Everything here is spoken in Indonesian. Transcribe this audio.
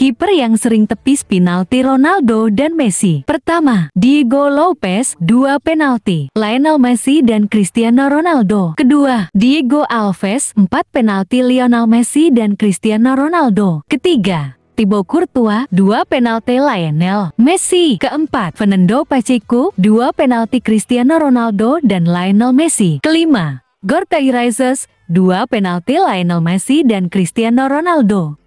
kiper yang sering tepis penalti Ronaldo dan Messi. Pertama, Diego Lopez, dua penalti. Lionel Messi dan Cristiano Ronaldo. Kedua, Diego Alves, empat penalti Lionel Messi dan Cristiano Ronaldo. Ketiga, Thibaut Courtois, dua penalti Lionel Messi. Keempat, Fernando Pacheco, dua penalti Cristiano Ronaldo dan Lionel Messi. Kelima, Gorka Irizes, dua penalti Lionel Messi dan Cristiano Ronaldo.